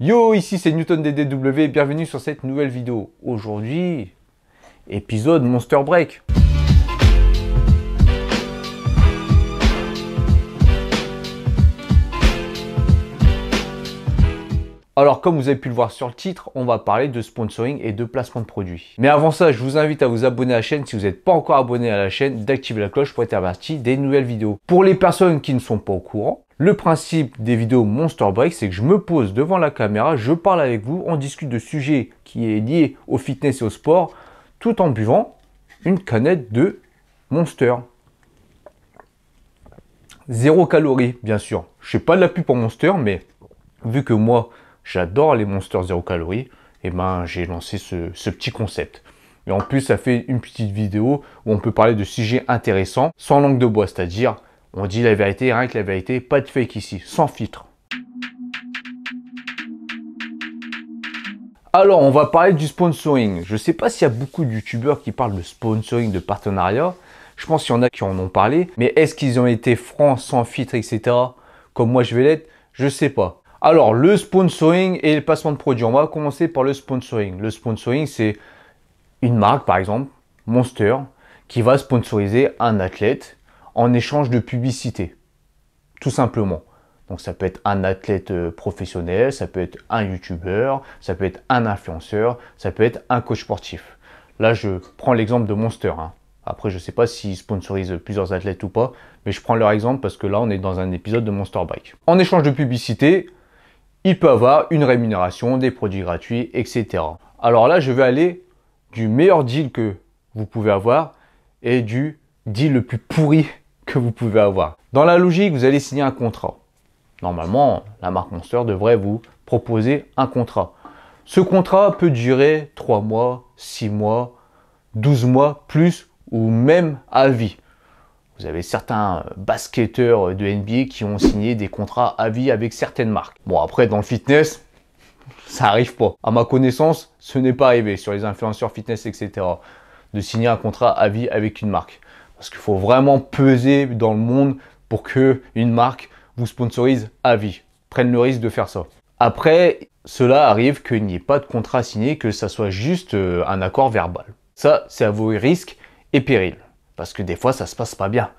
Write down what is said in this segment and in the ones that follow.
Yo, ici c'est Newton DDW et bienvenue sur cette nouvelle vidéo. Aujourd'hui, épisode Monster Break. Alors comme vous avez pu le voir sur le titre, on va parler de sponsoring et de placement de produits. Mais avant ça, je vous invite à vous abonner à la chaîne si vous n'êtes pas encore abonné à la chaîne, d'activer la cloche pour être averti des nouvelles vidéos. Pour les personnes qui ne sont pas au courant, le principe des vidéos Monster Break, c'est que je me pose devant la caméra, je parle avec vous, on discute de sujets qui est liés au fitness et au sport, tout en buvant une canette de Monster. Zéro calorie, bien sûr. Je fais pas de la pub pour Monster, mais vu que moi, j'adore les Monster zéro calorie, et eh ben j'ai lancé ce petit concept. Et en plus, ça fait une petite vidéo où on peut parler de sujets intéressants sans langue de bois, c'est-à-dire on dit la vérité, rien que la vérité, pas de fake ici, sans filtre. Alors, on va parler du sponsoring. Je ne sais pas s'il y a beaucoup de youtubeurs qui parlent de sponsoring, de partenariat. Je pense qu'il y en a qui en ont parlé. Mais est-ce qu'ils ont été francs, sans filtre, etc. Comme moi je vais l'être Je sais pas. Alors, le sponsoring et le placement de produits. On va commencer par le sponsoring. Le sponsoring, c'est une marque, par exemple, Monster, qui va sponsoriser un athlète en échange de publicité, tout simplement. Donc ça peut être un athlète euh, professionnel, ça peut être un youtubeur, ça peut être un influenceur, ça peut être un coach sportif. Là, je prends l'exemple de Monster. Hein. Après, je sais pas s'ils sponsorisent plusieurs athlètes ou pas, mais je prends leur exemple parce que là, on est dans un épisode de Monster Bike. En échange de publicité, il peut avoir une rémunération, des produits gratuits, etc. Alors là, je vais aller du meilleur deal que vous pouvez avoir et du deal le plus pourri que vous pouvez avoir. Dans la logique, vous allez signer un contrat. Normalement, la marque Monster devrait vous proposer un contrat. Ce contrat peut durer 3 mois, 6 mois, 12 mois, plus ou même à vie. Vous avez certains basketteurs de NBA qui ont signé des contrats à vie avec certaines marques. Bon, après, dans le fitness, ça arrive pas. À ma connaissance, ce n'est pas arrivé sur les influenceurs fitness, etc. de signer un contrat à vie avec une marque. Parce qu'il faut vraiment peser dans le monde pour qu'une une marque vous sponsorise à vie. Prenne le risque de faire ça. Après, cela arrive qu'il n'y ait pas de contrat signé, que ça soit juste euh, un accord verbal. Ça, c'est à vos risques et périls. Parce que des fois, ça se passe pas bien.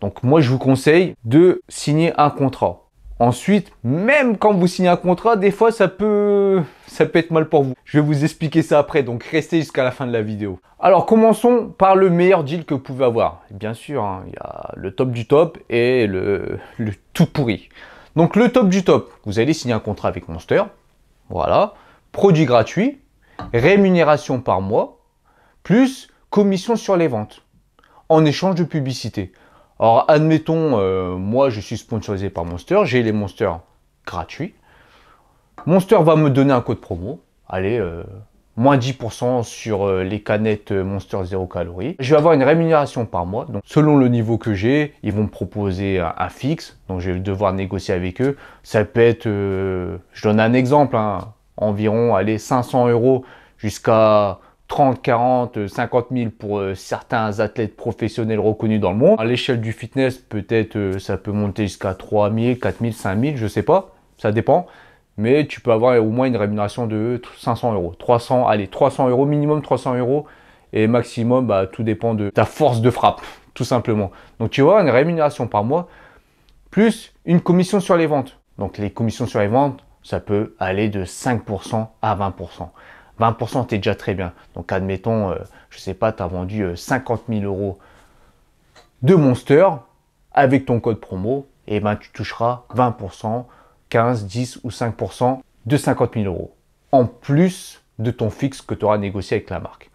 Donc moi, je vous conseille de signer un contrat. Ensuite, même quand vous signez un contrat, des fois ça peut ça peut être mal pour vous. Je vais vous expliquer ça après, donc restez jusqu'à la fin de la vidéo. Alors commençons par le meilleur deal que vous pouvez avoir. Bien sûr, hein, il y a le top du top et le, le tout pourri. Donc le top du top, vous allez signer un contrat avec Monster. Voilà. Produit gratuit, rémunération par mois, plus commission sur les ventes en échange de publicité. Alors, admettons, euh, moi, je suis sponsorisé par Monster, j'ai les Monster gratuits. Monster va me donner un code promo. Allez, euh, moins 10% sur euh, les canettes Monster 0 calories. Je vais avoir une rémunération par mois. Donc, selon le niveau que j'ai, ils vont me proposer un, fixe. Donc, je vais devoir négocier avec eux. Ça peut être, je donne un exemple, hein, environ, allez, 500 euros jusqu'à 30, 40, 50 000 pour euh, certains athlètes professionnels reconnus dans le monde. À l'échelle du fitness, peut-être euh, ça peut monter jusqu'à 3 000, 4 000, 5 000, je sais pas, ça dépend. Mais tu peux avoir au moins une rémunération de 500 euros, 300, allez, 300 euros minimum, 300 euros et maximum, bah, tout dépend de ta force de frappe, tout simplement. Donc tu vois, une rémunération par mois, plus une commission sur les ventes. Donc les commissions sur les ventes, ça peut aller de 5% à 20%. 20%, tu es déjà très bien. Donc, admettons, je euh, je sais pas, tu as vendu 50 euh, 000 euros de Monster avec ton code promo, et ben tu toucheras 20%, 15, 10 ou 5% de 50 000 euros en plus de ton fixe que tu auras négocié avec la marque.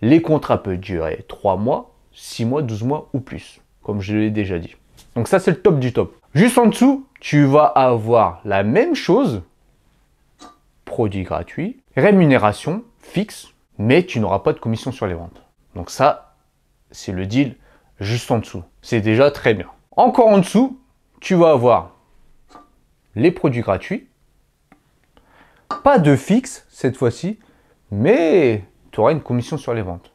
Les contrats peuvent durer 3 mois, 6 mois, 12 mois ou plus, comme je l'ai déjà dit. Donc ça, c'est le top du top. Juste en dessous, tu vas avoir la même chose, produit gratuit, Rémunération fixe, mais tu n'auras pas de commission sur les ventes. Donc ça, c'est le deal juste en dessous. C'est déjà très bien. Encore en dessous, tu vas avoir les produits gratuits. Pas de fixe cette fois-ci, mais tu auras une commission sur les ventes.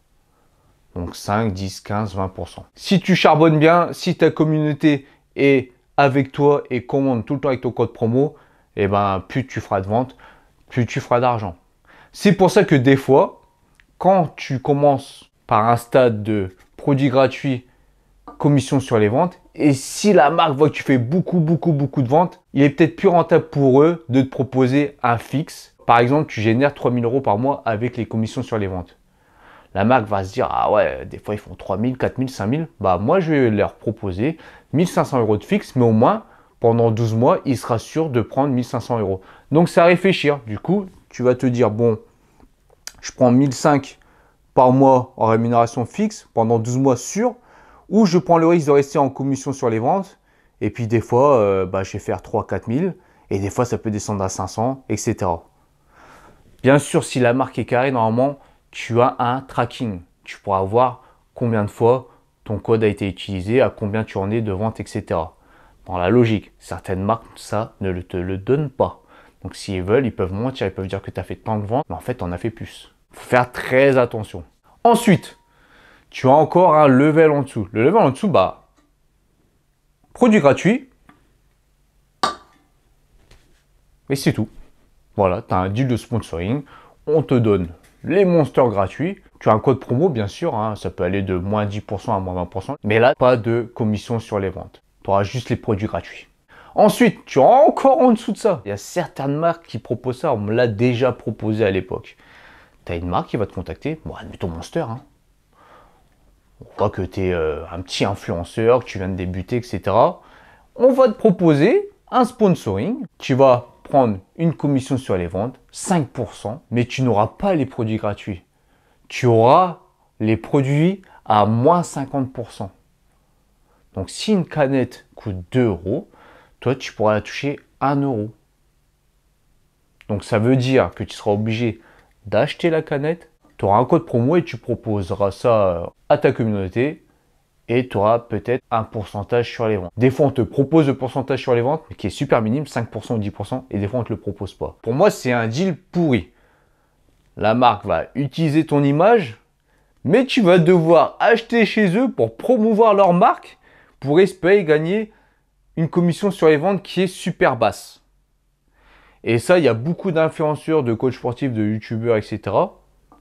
Donc 5, 10, 15, 20%. Si tu charbonnes bien, si ta communauté est avec toi et commande tout le temps avec ton code promo, et eh ben plus tu feras de ventes, plus tu feras d'argent. C'est pour ça que des fois, quand tu commences par un stade de produits gratuits, commission sur les ventes, et si la marque voit que tu fais beaucoup, beaucoup, beaucoup de ventes, il est peut-être plus rentable pour eux de te proposer un fixe. Par exemple, tu génères 3000 euros par mois avec les commissions sur les ventes. La marque va se dire, ah ouais, des fois ils font 3000, 4000, 5000. Bah, moi, je vais leur proposer 1500 euros de fixe, mais au moins, pendant 12 mois, il sera sûr de prendre 1500 euros. Donc, c'est à réfléchir. Hein. Du coup, tu vas te dire, bon, je prends 1005 par mois en rémunération fixe pendant 12 mois sur, ou je prends le risque de rester en commission sur les ventes, et puis des fois, euh, bah, je vais faire 3-4 000, et des fois, ça peut descendre à 500, etc. Bien sûr, si la marque est carrée, normalement, tu as un tracking. Tu pourras voir combien de fois ton code a été utilisé, à combien tu en es de vente, etc. Dans la logique, certaines marques, ça ne te le donne pas. Donc s'ils veulent, ils peuvent mentir, ils peuvent dire que tu as fait tant de ventes, mais en fait, on en fait plus. Faut faire très attention. Ensuite, tu as encore un level en dessous. Le level en dessous, bah, produit gratuit. Et c'est tout. Voilà, tu as un deal de sponsoring. On te donne les monstres gratuits. Tu as un code promo, bien sûr. Hein. ça peut aller de moins 10% à moins 20%. Mais là, pas de commission sur les ventes. Tu auras juste les produits gratuits. Ensuite, tu as encore en dessous de ça. Il y a certaines marques qui proposent ça. On me l'a déjà proposé à l'époque. Tu as une marque qui va te contacter. Bon, admettons Monster. Hein. On voit que tu es euh, un petit influenceur, que tu viens de débuter, etc. On va te proposer un sponsoring. Tu vas prendre une commission sur les ventes, 5%, mais tu n'auras pas les produits gratuits. Tu auras les produits à moins 50%. Donc si une canette coûte 2 euros, toi, tu pourras la toucher 1 euro. Donc ça veut dire que tu seras obligé d'acheter la canette, tu auras un code promo et tu proposeras ça euh, à ta communauté et tu auras peut-être un pourcentage sur les ventes. Des fois, on te propose le pourcentage sur les ventes qui est super minime, 5% ou 10%, et des fois, on ne te le propose pas. Pour moi, c'est un deal pourri. La marque va utiliser ton image, mais tu vas devoir acheter chez eux pour promouvoir leur marque pour espérer gagner une commission sur les ventes qui est super basse. Et ça, il y a beaucoup d'influenceurs, de coachs sportifs, de youtubeurs, etc.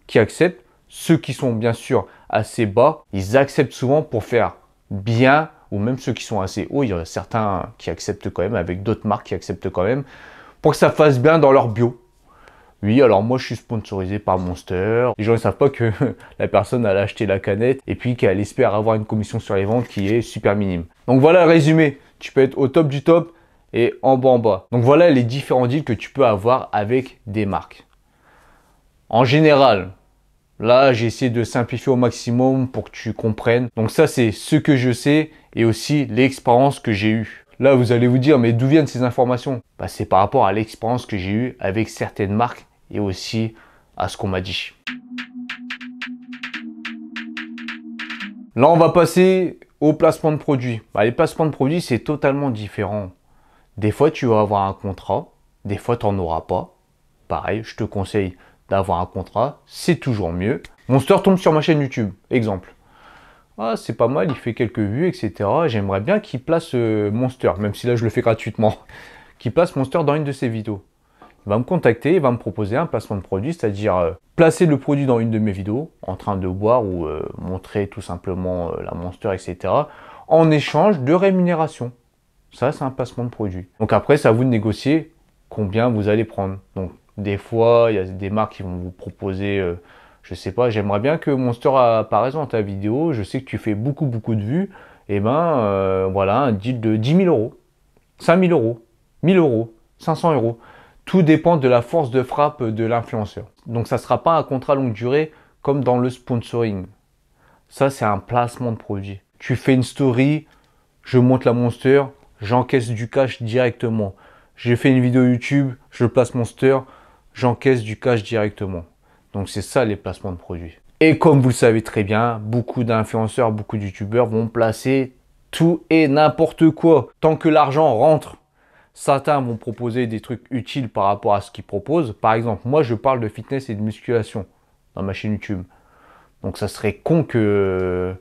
qui acceptent. Ceux qui sont bien sûr assez bas, ils acceptent souvent pour faire bien, ou même ceux qui sont assez hauts, il y en a certains qui acceptent quand même, avec d'autres marques qui acceptent quand même, pour que ça fasse bien dans leur bio. Oui, alors moi je suis sponsorisé par Monster. Les gens ne savent pas que la personne a acheté la canette et puis qu'elle espère avoir une commission sur les ventes qui est super minime. Donc voilà le résumé tu peux être au top du top et en bas en bas. Donc voilà les différents deals que tu peux avoir avec des marques. En général, là j'ai essayé de simplifier au maximum pour que tu comprennes. Donc ça c'est ce que je sais et aussi l'expérience que j'ai eue. Là vous allez vous dire mais d'où viennent ces informations bah, C'est par rapport à l'expérience que j'ai eue avec certaines marques et aussi à ce qu'on m'a dit. Là on va passer au placement de produits. Bah, les placements de produits, c'est totalement différent. Des fois, tu vas avoir un contrat, des fois, tu n'en auras pas. Pareil, je te conseille d'avoir un contrat, c'est toujours mieux. Monster tombe sur ma chaîne YouTube, exemple. Ah, c'est pas mal, il fait quelques vues, etc. J'aimerais bien qu'il place euh, Monster, même si là je le fais gratuitement, qu'il place Monster dans une de ses vidéos va me contacter, il va me proposer un placement de produit, c'est-à-dire euh, placer le produit dans une de mes vidéos, en train de boire ou euh, montrer tout simplement euh, la monster, etc., en échange de rémunération. Ça, c'est un placement de produit. Donc après, c'est à vous de négocier combien vous allez prendre. Donc des fois, il y a des marques qui vont vous proposer, je sais pas, j'aimerais bien que Monster apparaisse dans ta vidéo, je sais que tu fais beaucoup beaucoup de vues, et eh ben voilà, un deal de 10 000 euros, 5 000 euros, 000 euros, 500 euros. Tout dépend de la force de frappe de l'influenceur. Donc ça ne sera pas un contrat longue durée comme dans le sponsoring. Ça, c'est un placement de produit. Tu fais une story, je monte la monster, j'encaisse du cash directement. J'ai fait une vidéo YouTube, je place monster, j'encaisse du cash directement. Donc c'est ça les placements de produits. Et comme vous le savez très bien, beaucoup d'influenceurs, beaucoup de vont placer tout et n'importe quoi tant que l'argent rentre. Certains m'ont proposé des trucs utiles par rapport à ce qu'ils proposent. Par exemple, moi, je parle de fitness et de musculation dans ma chaîne YouTube. Donc, ça serait con que,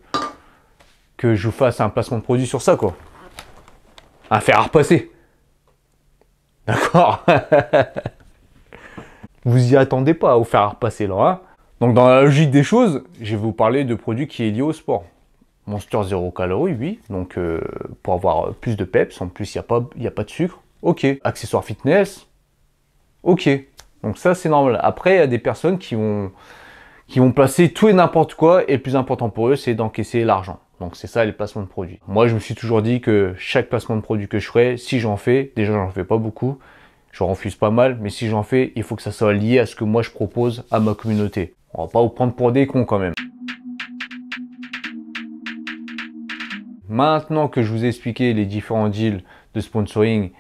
que je vous fasse un placement de produit sur ça, quoi. Un fer à repasser. D'accord Vous y attendez pas au faire à repasser, là. Hein. Donc, dans la logique des choses, je vais vous parler de produits qui est lié au sport. Monster 0 calories, oui. Donc, euh, pour avoir euh, plus de peps, en plus, il n'y a pas de sucre ok. Accessoires fitness, ok. Donc ça, c'est normal. Après, il y a des personnes qui vont, qui vont placer tout et n'importe quoi, et le plus important pour eux, c'est d'encaisser l'argent. Donc c'est ça les placements de produits. Moi, je me suis toujours dit que chaque placement de produit que je ferais, si j'en fais, déjà j'en fais pas beaucoup, je refuse pas mal, mais si j'en fais, il faut que ça soit lié à ce que moi je propose à ma communauté. On va pas vous prendre pour des cons quand même. Maintenant que je vous ai expliqué les différents deals de sponsoring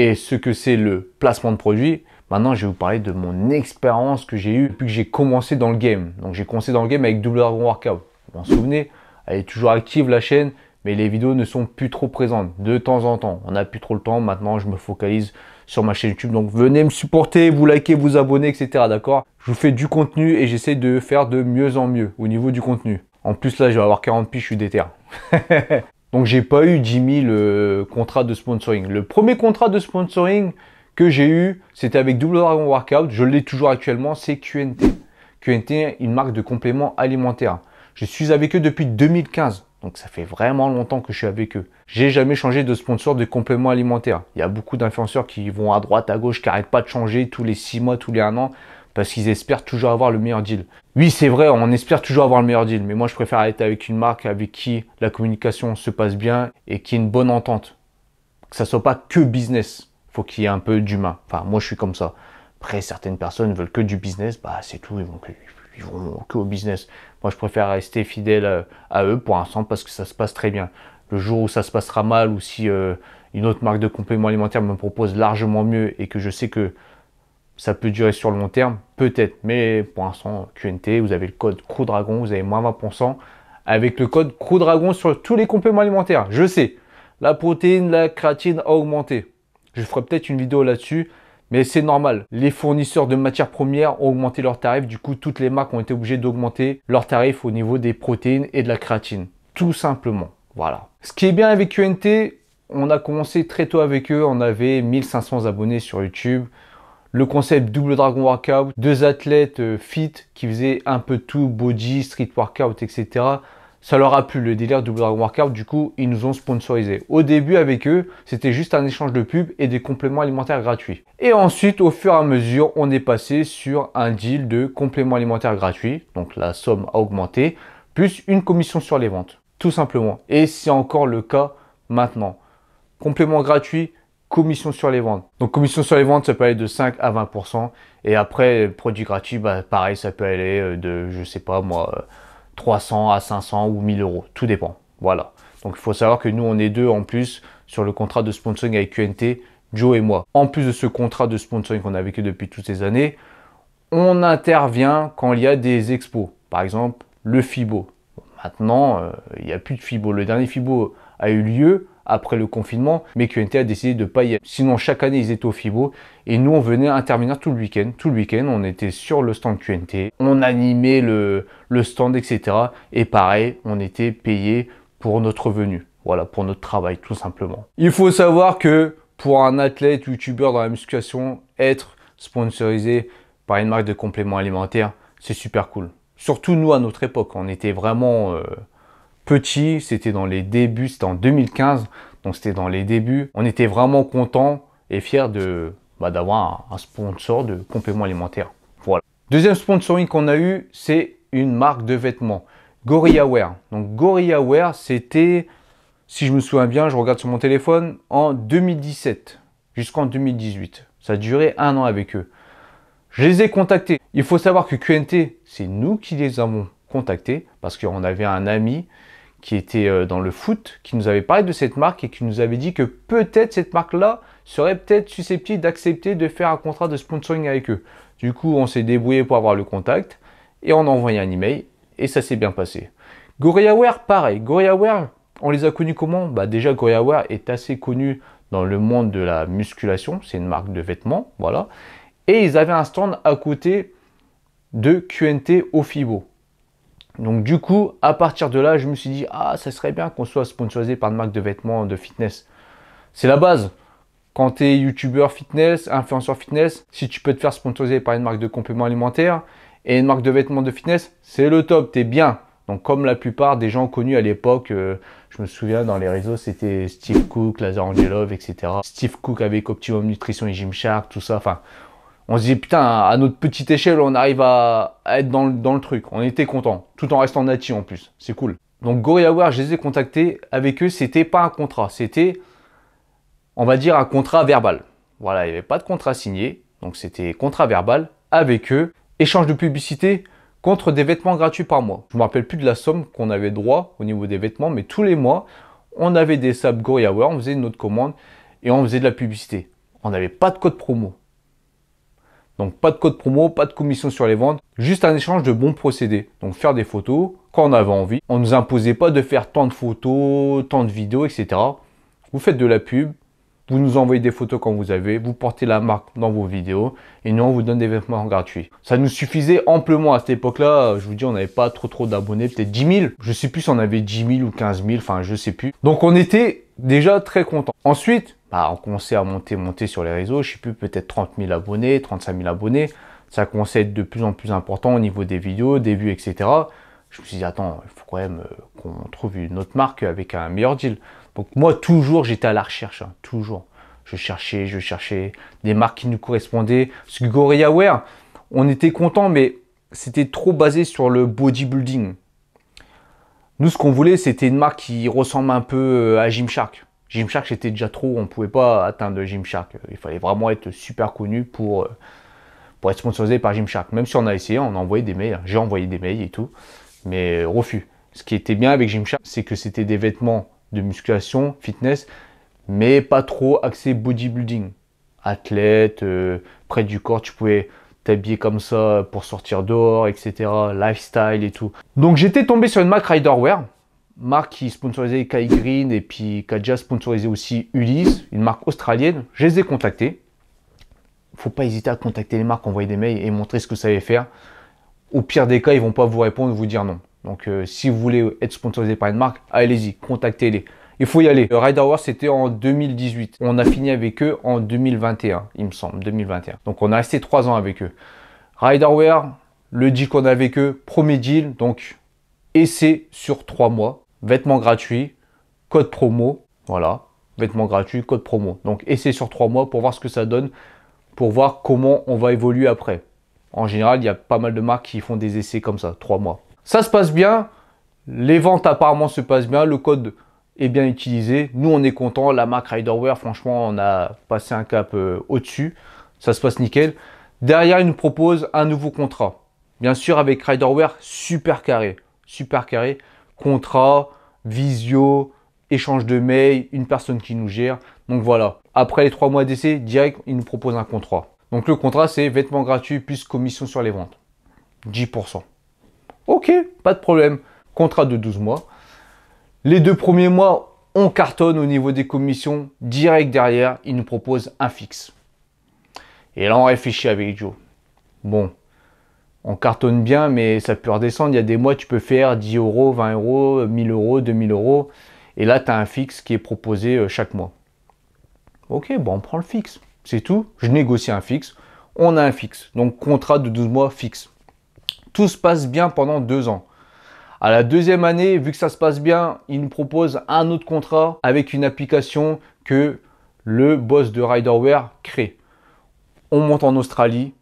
et ce que c'est le placement de produit, maintenant je vais vous parler de mon expérience que j'ai eue depuis que j'ai commencé dans le game. Donc j'ai commencé dans le game avec Double Dragon Workout. Vous vous en souvenez Elle est toujours active la chaîne, mais les vidéos ne sont plus trop présentes de temps en temps. On n'a plus trop le temps. Maintenant, je me focalise sur ma chaîne YouTube. Donc, venez me supporter, vous liker, vous abonner, etc. D'accord Je vous fais du contenu et j'essaie de faire de mieux en mieux au niveau du contenu. En plus, là, je vais avoir 40 piges, je suis déter. Donc j'ai pas eu, 10 000 euh, contrats de sponsoring. Le premier contrat de sponsoring que j'ai eu, c'était avec Double Dragon Workout. Je l'ai toujours actuellement, c'est QNT. QNT, une marque de compléments alimentaires. Je suis avec eux depuis 2015. Donc ça fait vraiment longtemps que je suis avec eux. J'ai jamais changé de sponsor de compléments alimentaires. Il y a beaucoup d'influenceurs qui vont à droite, à gauche, qui n'arrêtent pas de changer tous les 6 mois, tous les 1 an parce qu'ils espèrent toujours avoir le meilleur deal. Oui, c'est vrai, on espère toujours avoir le meilleur deal, mais moi je préfère être avec une marque avec qui la communication se passe bien et qui est une bonne entente. Que ça soit pas que business, faut qu'il y ait un peu d'humain. Enfin, moi je suis comme ça. Après, certaines personnes veulent que du business, bah c'est tout, ils vont que, que au business. Moi je préfère rester fidèle euh, à eux pour l'instant parce que ça se passe très bien. Le jour où ça se passera mal ou si euh, une autre marque de complément alimentaire me propose largement mieux et que je sais que ça peut durer sur le long terme, peut-être, mais pour l'instant, QNT, vous avez le code CROUDRAGON, vous avez moins 20% avec le code CROUDRAGON sur tous les compléments alimentaires. Je sais, la protéine, la créatine a augmenté. Je ferai peut-être une vidéo là-dessus, mais c'est normal. Les fournisseurs de matières premières ont augmenté leurs tarifs, du coup, toutes les marques ont été obligées d'augmenter leurs tarifs au niveau des protéines et de la créatine. Tout simplement. Voilà. Ce qui est bien avec QNT, on a commencé très tôt avec eux, on avait 1500 abonnés sur YouTube le concept double dragon workout, deux athlètes euh, fit qui faisaient un peu tout, body, street workout, etc. Ça leur a plu le délire double dragon workout, du coup ils nous ont sponsorisé. Au début avec eux, c'était juste un échange de pubs et des compléments alimentaires gratuits. Et ensuite, au fur et à mesure, on est passé sur un deal de compléments alimentaires gratuits, donc la somme a augmenté, plus une commission sur les ventes, tout simplement. Et c'est encore le cas maintenant. Complément gratuit, commission sur les ventes. Donc commission sur les ventes, ça peut aller de 5 à 20%. Et après, produit gratuit, bah, pareil, ça peut aller euh, de, je sais pas moi, 300 euh, à 500 ou 1000 euros. Tout dépend. Voilà. Donc il faut savoir que nous, on est deux en plus sur le contrat de sponsoring avec QNT, Joe et moi. En plus de ce contrat de sponsoring qu'on a vécu depuis toutes ces années, on intervient quand il y a des expos. Par exemple, le FIBO. Maintenant, euh, il n'y a plus de FIBO. Le dernier FIBO a eu lieu après le confinement, mais QNT a décidé de pas y aller. Sinon, chaque année, ils étaient au FIBO et nous, on venait intervenir tout le week-end. Tout le week-end, on était sur le stand QNT, on animait le, stand, etc. Et pareil, on était payé pour notre venue. Voilà, pour notre travail, tout simplement. Il faut savoir que pour un athlète, youtubeur dans la musculation, être sponsorisé par une marque de compléments alimentaires, c'est super cool. Surtout nous à notre époque, on était vraiment euh, petit, c'était dans les débuts, c'était en 2015, donc c'était dans les débuts. On était vraiment content et fiers de bah, d'avoir un, un, sponsor de compléments alimentaires. Voilà. Deuxième sponsoring qu'on a eu, c'est une marque de vêtements, Gorilla Wear. Donc Gorilla Wear, c'était, si je me souviens bien, je regarde sur mon téléphone, en 2017 jusqu'en 2018. Ça a duré un an avec eux. Je les ai contactés. Il faut savoir que QNT, c'est nous qui les avons contactés parce qu'on avait un ami qui était euh, dans le foot, qui nous avait parlé de cette marque et qui nous avait dit que peut-être cette marque-là serait peut-être susceptible d'accepter de faire un contrat de sponsoring avec eux. Du coup, on s'est débrouillé pour avoir le contact et on a envoyé un email et ça s'est bien passé. GorillaWare, pareil. Wear, on les a connus comment bah Déjà, Wear est assez connu dans le monde de la musculation. C'est une marque de vêtements, voilà. Et ils avaient un stand à côté de QNT au FIBO. Donc du coup, à partir de là, je me suis dit, ah, ça serait bien qu'on soit sponsorisé par une marque de vêtements, de fitness. C'est la base. Quand tu es youtubeur fitness, influenceur fitness, si tu peux te faire sponsoriser par une marque de compléments alimentaires et une marque de vêtements de fitness, c'est le top, t'es bien. Donc comme la plupart des gens connus à l'époque, euh, je me souviens dans les réseaux, c'était Steve Cook, Lazar Angelov, etc. Steve Cook avec Optimum Nutrition et Gymshark, tout ça. Enfin, on se dit putain à notre petite échelle on arrive à, être dans le, truc. On était content, tout en restant natif en plus, c'est cool. Donc Gorillaware, je les ai contactés avec eux, c'était pas un contrat, c'était on va dire un contrat verbal. Voilà, il n'y avait pas de contrat signé, donc c'était contrat verbal avec eux, échange de publicité contre des vêtements gratuits par mois. Je me rappelle plus de la somme qu'on avait droit au niveau des vêtements, mais tous les mois on avait des sables Gorillaware, on faisait une autre commande et on faisait de la publicité. On n'avait pas de code promo. Donc pas de code promo, pas de commission sur les ventes, juste un échange de bons procédés. Donc faire des photos quand on avait envie. On ne nous imposait pas de faire tant de photos, tant de vidéos, etc. Vous faites de la pub, vous nous envoyez des photos quand vous avez, vous portez la marque dans vos vidéos et nous on vous donne des vêtements gratuits. Ça nous suffisait amplement à cette époque-là, je vous dis on n'avait pas trop trop d'abonnés, peut-être 10 000, je sais plus si on avait 10 000 ou 15 000, enfin je sais plus. Donc on était déjà très content. Ensuite, on bah, commençait à monter, monter sur les réseaux. Je sais plus, peut-être 30 000 abonnés, 35 000 abonnés. Ça commençait à être de plus en plus important au niveau des vidéos, des vues, etc. Je me suis dit, attends, il faut quand même euh, qu'on trouve une autre marque avec un meilleur deal. Donc moi, toujours, j'étais à la recherche, hein, toujours. Je cherchais, je cherchais des marques qui nous correspondaient. Parce que GorillaWare, on était content, mais c'était trop basé sur le bodybuilding. Nous, ce qu'on voulait, c'était une marque qui ressemble un peu euh, à Gymshark. Gymshark, c'était déjà trop, on ne pouvait pas atteindre Gymshark. Euh, il fallait vraiment être super connu pour, euh, pour être sponsorisé par Gymshark. Même si on a essayé, on a envoyé des mails, j'ai envoyé des mails et tout, mais euh, refus. Ce qui était bien avec Gymshark, c'est que c'était des vêtements de musculation, fitness, mais pas trop axé bodybuilding. Athlète, près du corps, tu pouvais t'habiller comme ça pour sortir dehors, etc. Lifestyle et tout. Donc j'étais tombé sur une Mac Wear marque qui sponsorisait Kai Green et puis qui a sponsorisé aussi Ulysse, une marque australienne. Je les ai contactés. Faut pas hésiter à contacter les marques, envoyer des mails et montrer ce que ça savez faire. Au pire des cas, ils vont pas vous répondre, vous dire non. Donc euh, si vous voulez être sponsorisé par une marque, allez-y, contactez-les. Il faut y aller. Le euh, c'était en 2018. On a fini avec eux en 2021, il me semble, 2021. Donc on a resté trois ans avec eux. Riderware, le deal qu'on a avec eux, premier deal, donc essai sur trois mois vêtements gratuits, code promo, voilà, vêtements gratuits, code promo. Donc essai sur trois mois pour voir ce que ça donne, pour voir comment on va évoluer après. En général, il y a pas mal de marques qui font des essais comme ça, trois mois. Ça se passe bien, les ventes apparemment se passent bien, le code est bien utilisé, nous on est content, la marque Riderware, franchement, on a passé un cap euh, au-dessus, ça se passe nickel. Derrière, il nous propose un nouveau contrat. Bien sûr, avec Riderware, super carré. Super carré contrat, visio, échange de mail, une personne qui nous gère. Donc voilà. Après les trois mois d'essai, direct, il nous propose un contrat. Donc le contrat, c'est vêtements gratuits plus commission sur les ventes. 10%. Ok, pas de problème. Contrat de 12 mois. Les deux premiers mois, on cartonne au niveau des commissions. Direct derrière, il nous propose un fixe. Et là, on réfléchit avec Joe. Bon, on cartonne bien, mais ça peut redescendre. Il y a des mois, tu peux faire 10 euros, 20 euros, 1000 euros, 2000 euros. Et là, tu as un fixe qui est proposé euh, chaque mois. Ok, bon, on prend le fixe. C'est tout. Je négocie un fixe. On a un fixe. Donc, contrat de 12 mois fixe. Tout se passe bien pendant deux ans. À la deuxième année, vu que ça se passe bien, il nous propose un autre contrat avec une application que le boss de Riderware crée. On monte en Australie,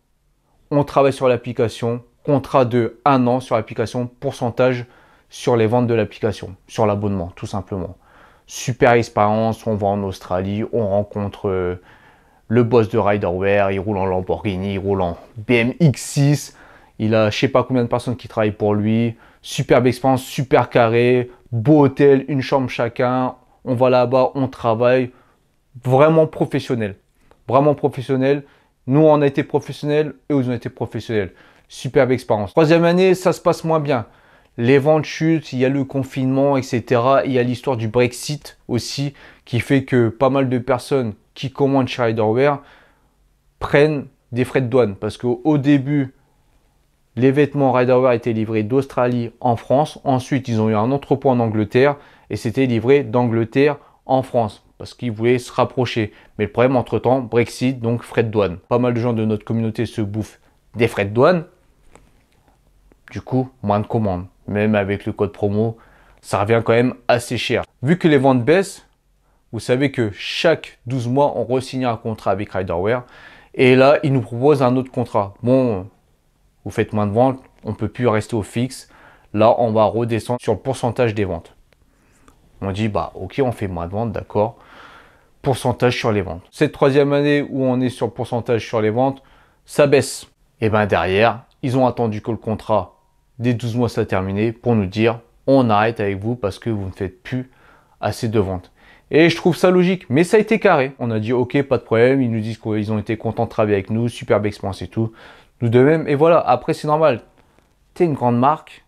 on travaille sur l'application, contrat de un an sur l'application, pourcentage sur les ventes de l'application, sur l'abonnement, tout simplement. Super expérience, on va en Australie, on rencontre euh, le boss de Riderware, il roule en Lamborghini, il roule en BMX6, il a je sais pas combien de personnes qui travaillent pour lui, superbe expérience, super carré, beau hôtel, une chambre chacun, on va là-bas, on travaille, vraiment professionnel, vraiment professionnel, nous, on a été professionnels, et ils ont été professionnels. Superbe expérience. Troisième année, ça se passe moins bien. Les ventes chutent, il y a le confinement, etc. Il y a l'histoire du Brexit aussi, qui fait que pas mal de personnes qui commandent chez Riderwear prennent des frais de douane. Parce qu'au début, les vêtements Riderwear étaient livrés d'Australie en France. Ensuite, ils ont eu un entrepôt en Angleterre et c'était livré d'Angleterre en France parce qu'ils voulaient se rapprocher. Mais le problème, entre-temps, Brexit, donc frais de douane. Pas mal de gens de notre communauté se bouffent des frais de douane. Du coup, moins de commandes. Même avec le code promo, ça revient quand même assez cher. Vu que les ventes baissent, vous savez que chaque 12 mois, on resigne un contrat avec Riderware. Et là, ils nous proposent un autre contrat. Bon, vous faites moins de ventes, on ne peut plus rester au fixe. Là, on va redescendre sur le pourcentage des ventes. On dit, bah ok, on fait moins de ventes, d'accord pourcentage sur les ventes. Cette troisième année où on est sur pourcentage sur les ventes, ça baisse. Et eh ben derrière, ils ont attendu que le contrat des 12 mois soit terminé pour nous dire on arrête avec vous parce que vous ne faites plus assez de ventes. Et je trouve ça logique, mais ça a été carré. On a dit ok, pas de problème, ils nous disent qu'ils ont été contents de travailler avec nous, superbe expérience et tout. Nous de même, et voilà, après c'est normal. tu es une grande marque,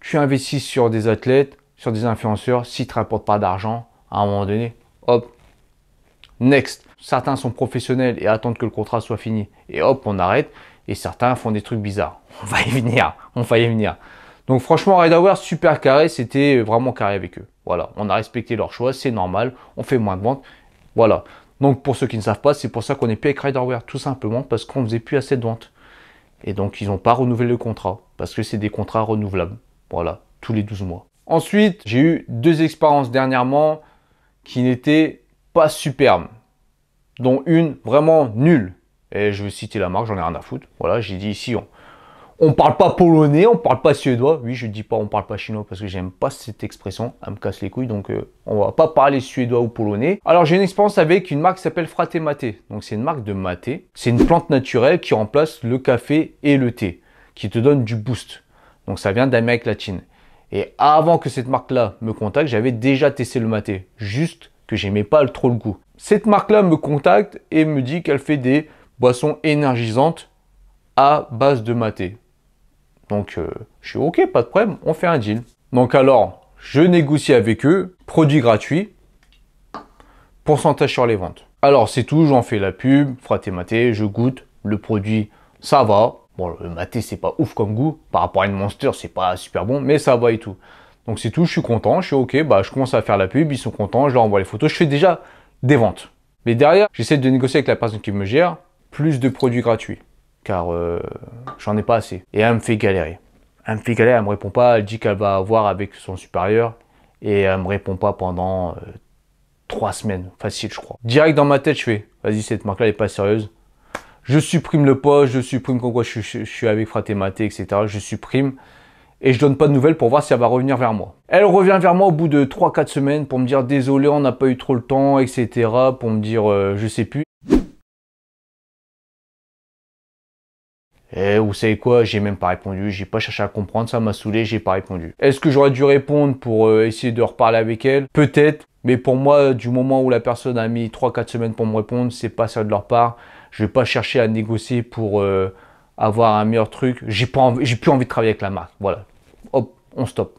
tu investis sur des athlètes, sur des influenceurs, tu ne te pas d'argent, à un moment donné, hop, next. Certains sont professionnels et attendent que le contrat soit fini. Et hop, on arrête. Et certains font des trucs bizarres. On va y venir. On va y venir. Donc franchement, Riderware, super carré. C'était vraiment carré avec eux. Voilà. On a respecté leur choix. C'est normal. On fait moins de ventes. Voilà. Donc pour ceux qui ne savent pas, c'est pour ça qu'on n'est plus avec Riderware. Tout simplement parce qu'on ne faisait plus assez de ventes. Et donc ils n'ont pas renouvelé le contrat. Parce que c'est des contrats renouvelables. Voilà. Tous les 12 mois. Ensuite, j'ai eu deux expériences dernièrement qui n'étaient pas superbes, dont une vraiment nulle. Et je vais citer la marque, j'en ai rien à foutre. Voilà, j'ai dit ici, on, ne parle pas polonais, on parle pas suédois. Oui, je dis pas on parle pas chinois parce que j'aime pas cette expression, elle me casse les couilles, donc on euh, on va pas parler suédois ou polonais. Alors j'ai une expérience avec une marque qui s'appelle fraté Maté. Donc c'est une marque de maté. C'est une plante naturelle qui remplace le café et le thé, qui te donne du boost. Donc ça vient d'Amérique latine. Et avant que cette marque-là me contacte, j'avais déjà testé le maté, juste que j'aimais pas trop le goût. Cette marque-là me contacte et me dit qu'elle fait des boissons énergisantes à base de maté. Donc euh, je suis ok, pas de problème, on fait un deal. Donc alors, je négocie avec eux, produit gratuit, pourcentage sur les ventes. Alors c'est tout, j'en fais la pub, fraté maté, je goûte, le produit ça va, Bon, le maté, c'est pas ouf comme goût. Par rapport à une monster, c'est pas super bon, mais ça va et tout. Donc c'est tout, je suis content, je suis ok, bah je commence à faire la pub, ils sont contents, je leur envoie les photos, je fais déjà des ventes. Mais derrière, j'essaie de négocier avec la personne qui me gère plus de produits gratuits, car euh, j'en ai pas assez. Et elle me fait galérer. Elle me fait galérer, elle me répond pas, elle dit qu'elle va voir avec son supérieur, et elle me répond pas pendant 3 euh, trois semaines, facile je crois. Direct dans ma tête, je fais, vas-y cette marque-là elle est pas sérieuse, je supprime le poste, je supprime quoi je, suis avec Fratématé, etc. Je supprime et je donne pas de nouvelles pour voir si elle va revenir vers moi. Elle revient vers moi au bout de 3-4 semaines pour me dire désolé, on n'a pas eu trop le temps, etc. Pour me dire euh, je sais plus. Eh, vous savez quoi, j'ai même pas répondu, j'ai pas cherché à comprendre, ça m'a saoulé, j'ai pas répondu. Est-ce que j'aurais dû répondre pour euh, essayer de reparler avec elle Peut-être, mais pour moi, du moment où la personne a mis 3-4 semaines pour me répondre, c'est pas ça de leur part. Je vais pas chercher à négocier pour euh, avoir un meilleur truc. J'ai pas, plus envie de travailler avec la marque. Voilà. Hop, on stoppe.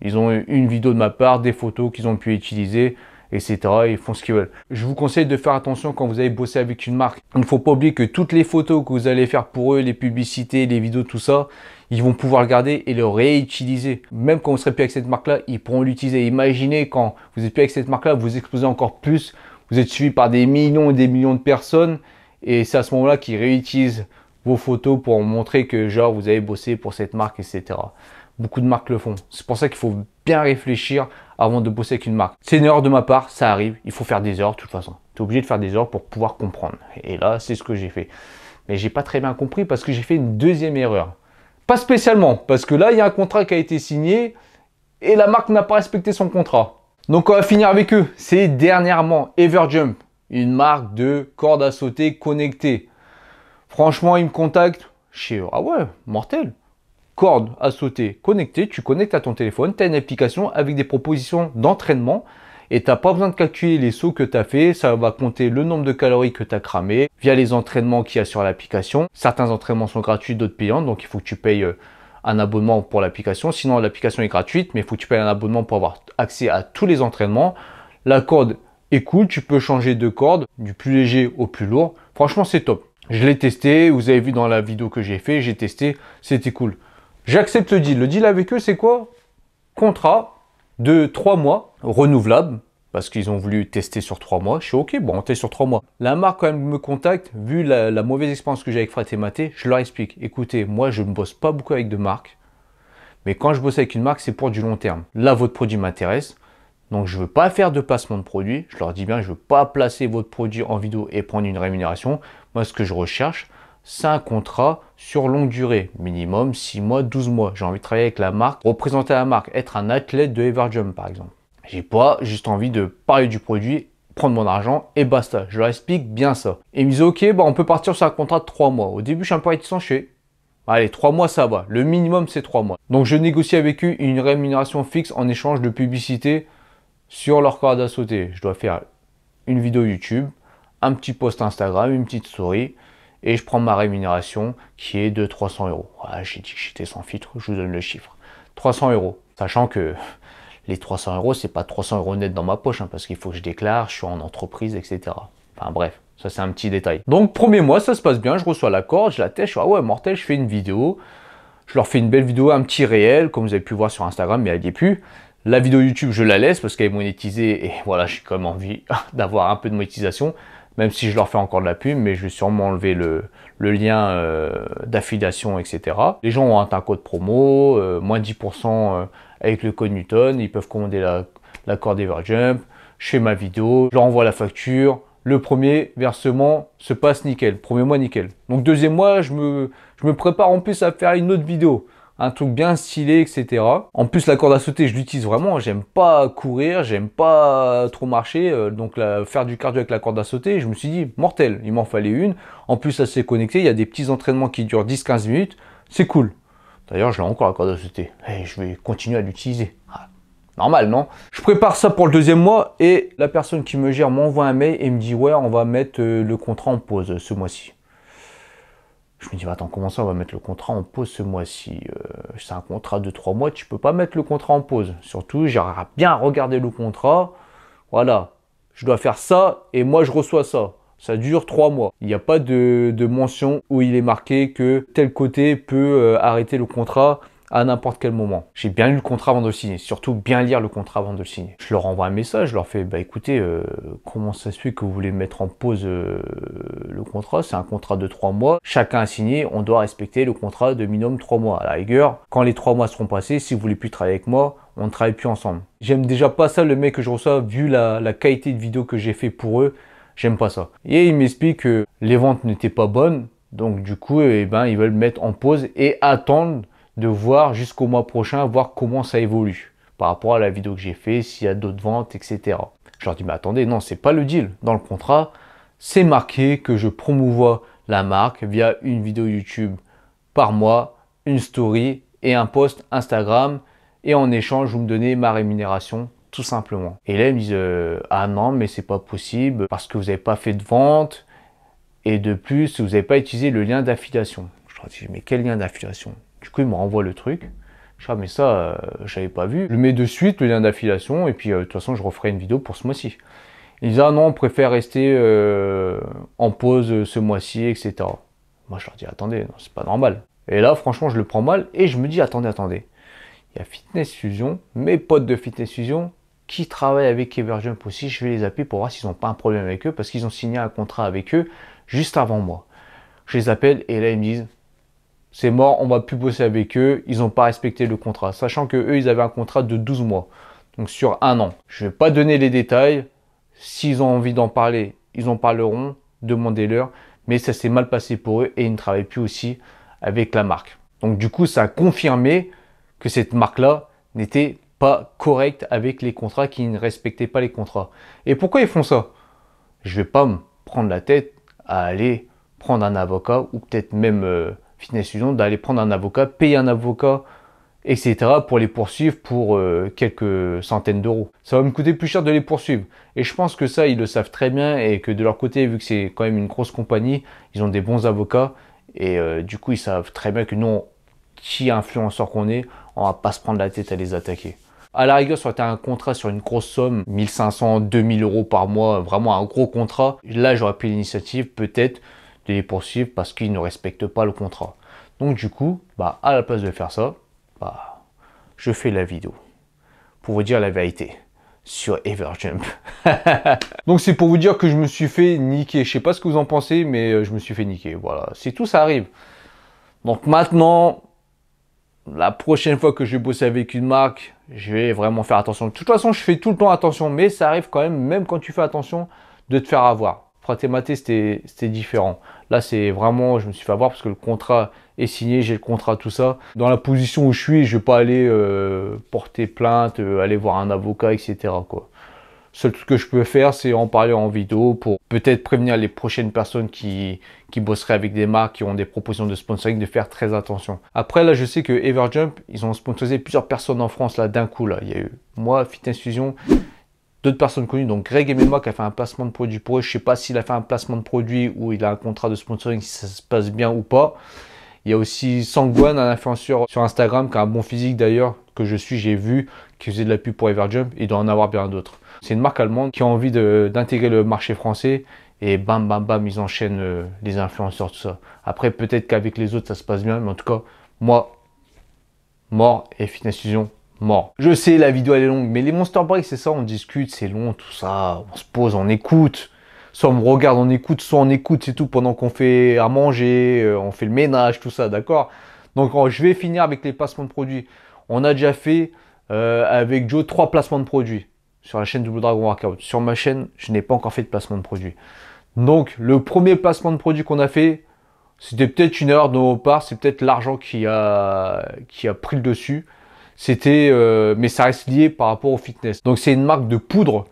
Ils ont une vidéo de ma part, des photos qu'ils ont pu utiliser, etc. Ils font ce qu'ils veulent. Je vous conseille de faire attention quand vous allez bosser avec une marque. Il ne faut pas oublier que toutes les photos que vous allez faire pour eux, les publicités, les vidéos, tout ça, ils vont pouvoir le garder et le réutiliser. Même quand vous serez plus avec cette marque-là, ils pourront l'utiliser. Imaginez quand vous n'êtes plus avec cette marque-là, vous exposez encore plus vous êtes suivi par des millions et des millions de personnes et c'est à ce moment-là qu'ils réutilisent vos photos pour montrer que genre vous avez bossé pour cette marque, etc. Beaucoup de marques le font. C'est pour ça qu'il faut bien réfléchir avant de bosser avec une marque. C'est une erreur de ma part, ça arrive. Il faut faire des heures, de toute façon. Tu es obligé de faire des heures pour pouvoir comprendre. Et là, c'est ce que j'ai fait. Mais j'ai pas très bien compris parce que j'ai fait une deuxième erreur. Pas spécialement, parce que là, il y a un contrat qui a été signé et la marque n'a pas respecté son contrat. Donc on va finir avec eux. C'est dernièrement Everjump, une marque de cordes à sauter connectées. Franchement, ils me contactent. Chez ah ouais, mortel. Cordes à sauter connectée. tu connectes à ton téléphone, tu as une application avec des propositions d'entraînement et t'as pas besoin de calculer les sauts que tu as fait, ça va compter le nombre de calories que tu as cramé via les entraînements qu'il y a sur l'application. Certains entraînements sont gratuits, d'autres payants, donc il faut que tu payes euh, un abonnement pour l'application. Sinon, l'application est gratuite, mais il faut que tu payes un abonnement pour avoir accès à tous les entraînements. La corde est cool, tu peux changer de corde, du plus léger au plus lourd. Franchement, c'est top. Je l'ai testé, vous avez vu dans la vidéo que j'ai fait, j'ai testé, c'était cool. J'accepte le deal. Le deal avec eux, c'est quoi Contrat de 3 mois renouvelable parce qu'ils ont voulu tester sur trois mois. Je suis OK, bon, on teste sur trois mois. La marque, quand même, me contacte. Vu la, mauvaise expérience que j'ai avec Fratématé, et Maté, je leur explique. Écoutez, moi, je ne bosse pas beaucoup avec de marques. Mais quand je bosse avec une marque, c'est pour du long terme. Là, votre produit m'intéresse. Donc, je ne veux pas faire de placement de produit. Je leur dis bien, je ne veux pas placer votre produit en vidéo et prendre une rémunération. Moi, ce que je recherche, c'est un contrat sur longue durée, minimum 6 mois, 12 mois. J'ai envie de travailler avec la marque, représenter la marque, être un athlète de Everjump par exemple. J'ai pas juste envie de parler du produit, prendre mon argent et basta. Je leur explique bien ça. Et ils me disent ok, bah on peut partir sur un contrat de 3 mois. Au début, je suis un peu réticent, je Allez, 3 mois ça va. Le minimum c'est 3 mois. Donc je négocie avec eux une rémunération fixe en échange de publicité sur leur corde à sauter. Je dois faire une vidéo YouTube, un petit post Instagram, une petite souris, et je prends ma rémunération qui est de 300 euros. Ah, j'ai dit que j'étais sans filtre, je vous donne le chiffre. 300 euros. Sachant que les 300 euros, c'est pas 300 euros net dans ma poche, hein, parce qu'il faut que je déclare, je suis en entreprise, etc. Enfin bref, ça c'est un petit détail. Donc premier mois, ça se passe bien, je reçois la corde, je la teste, je suis ah ouais mortel, je fais une vidéo, je leur fais une belle vidéo, un petit réel, comme vous avez pu voir sur Instagram, mais elle n'y est plus. La vidéo YouTube, je la laisse parce qu'elle est monétisée et voilà, j'ai quand même envie d'avoir un peu de monétisation, même si je leur fais encore de la pub, mais je vais sûrement enlever le, lien euh, d'affiliation, etc. Les gens ont un code promo, euh, moins 10% avec le code Newton, ils peuvent commander la, la corde Everjump, ma vidéo, je leur envoie la facture, le premier versement se passe nickel, premier mois nickel. Donc deuxième mois, je me, prépare en plus à faire une autre vidéo, un truc bien stylé, etc. En plus, la corde à sauter, je l'utilise vraiment, j'aime pas courir, j'aime pas trop marcher, euh, donc faire du cardio avec la corde à sauter, je me suis dit, mortel, il m'en fallait une. En plus, ça s'est connecté, il y a des petits entraînements qui durent 10-15 minutes, c'est cool. D'ailleurs, je l'ai encore à corde eh, je vais continuer à l'utiliser. Ah, normal, non Je prépare ça pour le deuxième mois et la personne qui me gère m'envoie un mail et me dit ouais, on va mettre euh, le contrat en pause ce mois-ci. Je me dis attends, comment ça on va mettre le contrat en pause ce mois-ci euh, C'est un contrat de trois mois, tu peux pas mettre le contrat en pause. Surtout, j'aurai bien regardé le contrat. Voilà, je dois faire ça et moi je reçois ça. Ça dure trois mois. Il n'y a pas de, mention où il est marqué que tel côté peut euh, arrêter le contrat à n'importe quel moment. J'ai bien lu le contrat avant de le signer, surtout bien lire le contrat avant de le signer. Je leur envoie un message, je leur fais bah écoutez, euh, comment ça se fait que vous voulez mettre en pause euh, le contrat C'est un contrat de trois mois, chacun a signé, on doit respecter le contrat de minimum trois mois. À la rigueur, quand les trois mois seront passés, si vous voulez plus travailler avec moi, on ne travaille plus ensemble. J'aime déjà pas ça le mec que je reçois vu la, la qualité de vidéo que j'ai fait pour eux j'aime pas ça. Et il m'explique que les ventes n'étaient pas bonnes, donc du coup, eh ben, ils veulent mettre en pause et attendre de voir jusqu'au mois prochain, voir comment ça évolue par rapport à la vidéo que j'ai fait, s'il y a d'autres ventes, etc. Je leur dis, mais attendez, non, c'est pas le deal. Dans le contrat, c'est marqué que je promouvois la marque via une vidéo YouTube par mois, une story et un post Instagram. Et en échange, vous me donnez ma rémunération tout simplement. Et là, ils me disent euh, Ah non, mais c'est pas possible parce que vous n'avez pas fait de vente et de plus, vous n'avez pas utilisé le lien d'affiliation. Je leur dis Mais quel lien d'affiliation Du coup, ils me renvoient le truc. Je dis ah, mais ça, euh, j'avais pas vu. Je mets de suite le lien d'affiliation et puis euh, de toute façon, je referai une vidéo pour ce mois-ci. Ils disent Ah non, on préfère rester en pause ce mois-ci, etc. Moi, je leur dis Attendez, non, c'est pas normal. Et là, franchement, je le prends mal et je me dis Attendez, attendez. Il y a Fitness Fusion, mes potes de Fitness Fusion, qui travaillent avec Everjump aussi. Je vais les appeler pour voir s'ils n'ont pas un problème avec eux parce qu'ils ont signé un contrat avec eux juste avant moi. Je les appelle et là ils me disent c'est mort, on va plus bosser avec eux, ils n'ont pas respecté le contrat, sachant que eux ils avaient un contrat de 12 mois, donc sur un an. Je ne vais pas donner les détails, s'ils ont envie d'en parler, ils en parleront, demandez-leur, mais ça s'est mal passé pour eux et ils ne travaillent plus aussi avec la marque. Donc du coup ça a confirmé que cette marque-là n'était pas correct avec les contrats, qui ne respectaient pas les contrats. Et pourquoi ils font ça Je vais pas me prendre la tête à aller prendre un avocat ou peut-être même euh, fitness d'aller prendre un avocat, payer un avocat, etc. pour les poursuivre pour euh, quelques centaines d'euros. Ça va me coûter plus cher de les poursuivre. Et je pense que ça, ils le savent très bien et que de leur côté, vu que c'est quand même une grosse compagnie, ils ont des bons avocats et euh, du coup, ils savent très bien que non, qui influenceur qu'on est, on va pas se prendre la tête à les attaquer. À la rigueur, soit un contrat sur une grosse somme, 1500, 2000 euros par mois, vraiment un gros contrat, là j'aurais pris l'initiative peut-être de les poursuivre parce qu'ils ne respectent pas le contrat. Donc du coup, bah, à la place de faire ça, bah, je fais la vidéo. Pour vous dire la vérité sur Everjump. Donc c'est pour vous dire que je me suis fait niquer. Je sais pas ce que vous en pensez, mais euh, je me suis fait niquer. Voilà, c'est tout, ça arrive. Donc maintenant, la prochaine fois que je vais bosser avec une marque, je vais vraiment faire attention. De toute façon, je fais tout le temps attention, mais ça arrive quand même, même quand tu fais attention, de te faire avoir. Fratématé, c'était différent. Là, c'est vraiment, je me suis fait avoir parce que le contrat est signé, j'ai le contrat, tout ça. Dans la position où je suis, je vais pas aller euh, porter plainte, euh, aller voir un avocat, etc. Quoi. Seul truc que je peux faire, c'est en parler en vidéo pour peut-être prévenir les prochaines personnes qui, qui bosseraient avec des marques qui ont des propositions de sponsoring de faire très attention. Après, là, je sais que Everjump, ils ont sponsorisé plusieurs personnes en France, là, d'un coup, là. Il y a eu moi, Fit Fusion, d'autres personnes connues, donc Greg et moi qui a fait un placement de produit pour eux. Je sais pas s'il a fait un placement de produit ou il a un contrat de sponsoring, si ça se passe bien ou pas. Il y a aussi Sangwan, un influenceur sur Instagram, qui a un bon physique d'ailleurs, que je suis, j'ai vu, qui faisait de la pub pour Everjump, il doit en avoir bien d'autres. C'est une marque allemande qui a envie d'intégrer le marché français et bam bam bam ils enchaînent euh, les influenceurs tout ça. Après peut-être qu'avec les autres ça se passe bien mais en tout cas moi mort et Fitness Fusion mort. Je sais la vidéo elle est longue mais les Monster Break c'est ça on discute, c'est long tout ça, on se pose, on écoute. Soit on me regarde, on écoute, soit on écoute, c'est tout pendant qu'on fait à manger, euh, on fait le ménage, tout ça, d'accord Donc je vais finir avec les placements de produits. On a déjà fait euh, avec Joe trois placements de produits sur la chaîne Double Dragon Workout. Sur ma chaîne, je n'ai pas encore fait de placement de produit. Donc, le premier placement de produit qu'on a fait, c'était peut-être une erreur de nos part, c'est peut-être l'argent qui a, qui a pris le dessus. C'était, euh, mais ça reste lié par rapport au fitness. Donc, c'est une marque de poudre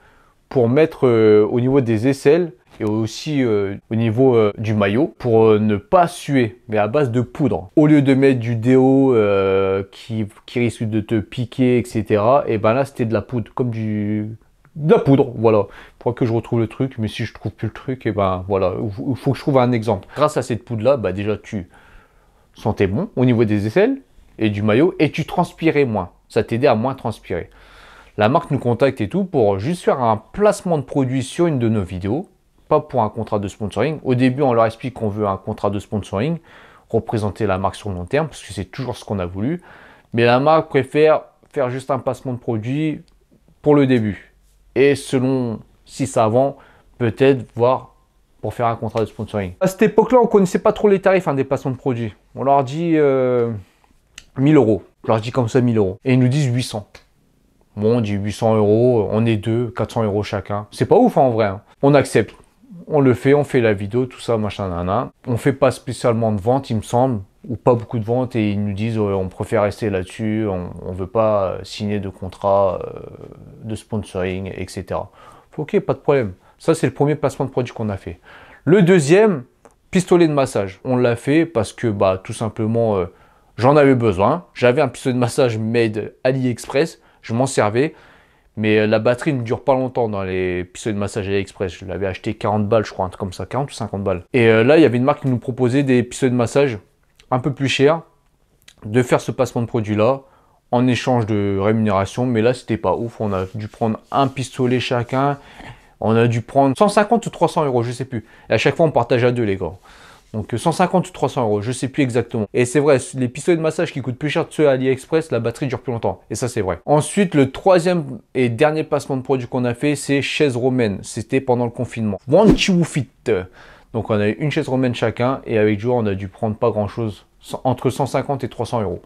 pour mettre euh, au niveau des aisselles et aussi euh, au niveau euh, du maillot pour euh, ne pas suer, mais à base de poudre. Au lieu de mettre du déo qui, risque de te piquer, etc. Et ben là, c'était de la poudre, comme du de la poudre, voilà. Pour que je retrouve le truc, mais si je trouve plus le truc, et ben voilà, il faut que je trouve un exemple. Grâce à cette poudre là, bah, déjà tu sentais bon au niveau des aisselles et du maillot et tu transpirais moins. Ça t'aidait à moins transpirer. La marque nous contacte et tout pour juste faire un placement de produit sur une de nos vidéos pas pour un contrat de sponsoring. Au début, on leur explique qu'on veut un contrat de sponsoring, représenter la marque sur le long terme, parce que c'est toujours ce qu'on a voulu. Mais la marque préfère faire juste un passement de produit pour le début. Et selon si ça vend, peut-être voir pour faire un contrat de sponsoring. À cette époque-là, on connaissait pas trop les tarifs hein, des placements de produits. On leur dit 1000 euh, euros. On leur dit comme ça 1000 euros. Et ils nous disent 800. Bon, on dit 800 euros, on est deux, 400 euros chacun. C'est pas ouf hein, en vrai. Hein. On accepte on le fait, on fait la vidéo, tout ça, machin, nana. On fait pas spécialement de vente, il me semble, ou pas beaucoup de ventes, et ils nous disent on préfère rester là-dessus, on, ne veut pas euh, signer de contrat, euh, de sponsoring, etc. Ok, pas de problème. Ça, c'est le premier placement de produit qu'on a fait. Le deuxième, pistolet de massage. On l'a fait parce que, bah, tout simplement, euh, j'en avais besoin. J'avais un pistolet de massage made AliExpress, je m'en servais. Mais euh, la batterie ne dure pas longtemps dans les pistolets de massage AliExpress. Je l'avais acheté 40 balles, je crois, un truc comme ça, 40 ou 50 balles. Et euh, là, il y avait une marque qui nous proposait des pistolets de massage un peu plus chers, de faire ce passement de produit-là en échange de rémunération. Mais là, c'était pas ouf. On a dû prendre un pistolet chacun. On a dû prendre 150 ou 300 euros, je sais plus. Et à chaque fois, on partage à deux, les gars. Donc 150 euh, ou 300 euros, je ne sais plus exactement. Et c'est vrai, les pistolets de massage qui coûtent plus cher que ceux à AliExpress, la batterie dure plus longtemps. Et ça, c'est vrai. Ensuite, le troisième et dernier placement de produit qu'on a fait, c'est chaise romaine. C'était pendant le confinement. One two Fit. Donc on a eu une chaise romaine chacun et avec jour on a dû prendre pas grand chose. Entre 150 et 300 euros.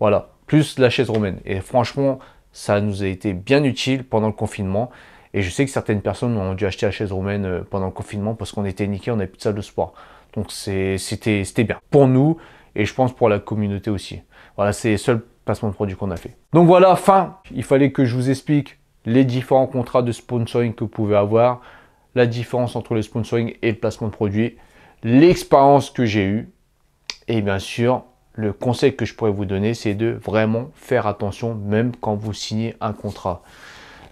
Voilà. Plus la chaise romaine. Et franchement, ça nous a été bien utile pendant le confinement. Et je sais que certaines personnes ont dû acheter la chaise romaine euh, pendant le confinement parce qu'on était niqué, on n'avait plus de salle de sport. Donc c'était bien pour nous et je pense pour la communauté aussi. Voilà, c'est le seul placement de produit qu'on a fait. Donc voilà, fin. Il fallait que je vous explique les différents contrats de sponsoring que vous pouvez avoir, la différence entre le sponsoring et le placement de produits, l'expérience que j'ai eue et bien sûr le conseil que je pourrais vous donner, c'est de vraiment faire attention même quand vous signez un contrat.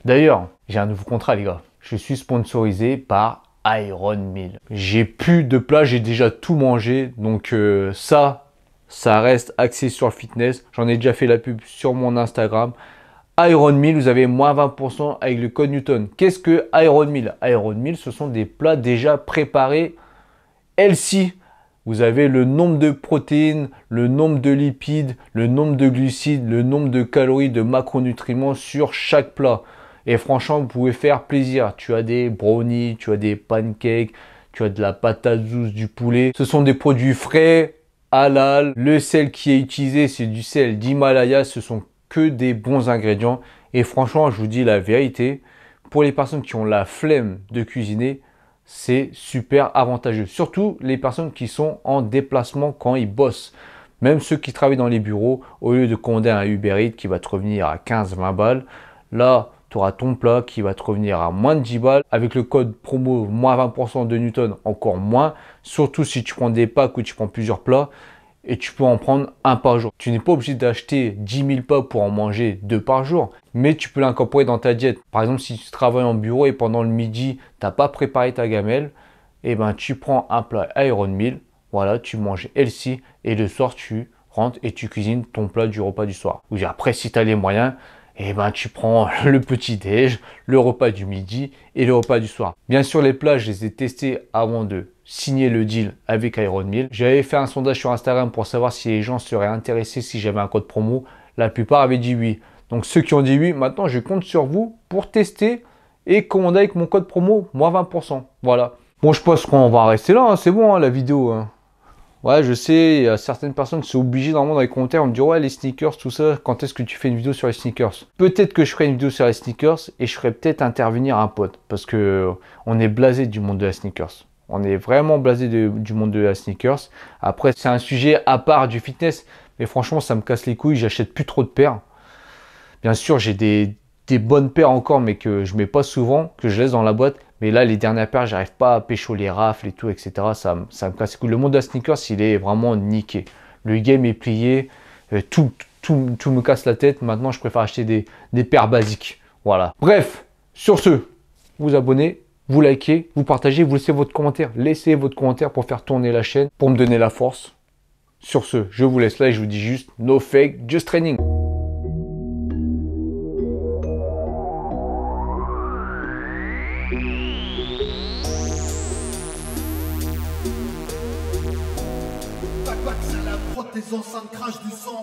D'ailleurs, j'ai un nouveau contrat les gars. Je suis sponsorisé par Iron Meal, J'ai plus de plats, j'ai déjà tout mangé, donc euh, ça, ça reste axé sur le fitness. J'en ai déjà fait la pub sur mon Instagram. Iron Meal, vous avez moins 20% avec le code Newton. Qu'est-ce que Iron Meal Iron Meal, ce sont des plats déjà préparés. Elles-ci, vous avez le nombre de protéines, le nombre de lipides, le nombre de glucides, le nombre de calories, de macronutriments sur chaque plat. Et franchement, vous pouvez faire plaisir. Tu as des brownies, tu as des pancakes, tu as de la patate douce, du poulet. Ce sont des produits frais, halal. Le sel qui est utilisé, c'est du sel d'Himalaya. Ce sont que des bons ingrédients. Et franchement, je vous dis la vérité, pour les personnes qui ont la flemme de cuisiner, c'est super avantageux. Surtout les personnes qui sont en déplacement quand ils bossent. Même ceux qui travaillent dans les bureaux, au lieu de commander un Uber Eats qui va te revenir à 15-20 balles, là, tu auras ton plat qui va te revenir à moins de 10 balles. Avec le code promo moins 20% de Newton, encore moins. Surtout si tu prends des packs ou tu prends plusieurs plats et tu peux en prendre un par jour. Tu n'es pas obligé d'acheter 10 000 pas pour en manger deux par jour, mais tu peux l'incorporer dans ta diète. Par exemple, si tu travailles en bureau et pendant le midi, tu n'as pas préparé ta gamelle, et eh ben, tu prends un plat Iron Meal, voilà, tu manges healthy et le soir, tu rentres et tu cuisines ton plat du repas du soir. Ou après, si tu as les moyens, eh ben tu prends le petit déj, le repas du midi et le repas du soir. Bien sûr, les plats, je les ai testés avant de signer le deal avec Iron Mill. J'avais fait un sondage sur Instagram pour savoir si les gens seraient intéressés si j'avais un code promo. La plupart avaient dit oui. Donc ceux qui ont dit oui, maintenant je compte sur vous pour tester et commander avec mon code promo moi, 20%. Voilà. Bon, je pense qu'on va rester là, hein. c'est bon hein, la vidéo. Hein. Ouais, je sais, il y a certaines personnes qui sont obligées normalement dans les commentaires, on me dit ouais les sneakers, tout ça, quand est-ce que tu fais une vidéo sur les sneakers Peut-être que je ferai une vidéo sur les sneakers et je ferai peut-être intervenir un pote, parce que euh, on est blasé du monde de la sneakers. On est vraiment blasé du monde de la sneakers. Après, c'est un sujet à part du fitness, mais franchement, ça me casse les couilles, j'achète plus trop de paires. Bien sûr, j'ai des, bonnes paires encore, mais que je mets pas souvent, que je laisse dans la boîte, mais là, les dernières paires, j'arrive pas à pécho les rafles et tout, etc. Ça, me casse. Le monde de sneakers, il est vraiment niqué. Le game est plié. Euh, tout, tout, tout me casse la tête. Maintenant, je préfère acheter des, des paires basiques. Voilà. Bref, sur ce, vous abonnez, vous likez, vous partagez, vous laissez votre commentaire. Laissez votre commentaire pour faire tourner la chaîne, pour me donner la force. Sur ce, je vous laisse là et je vous dis juste no fake, just training. On ça crache du sang.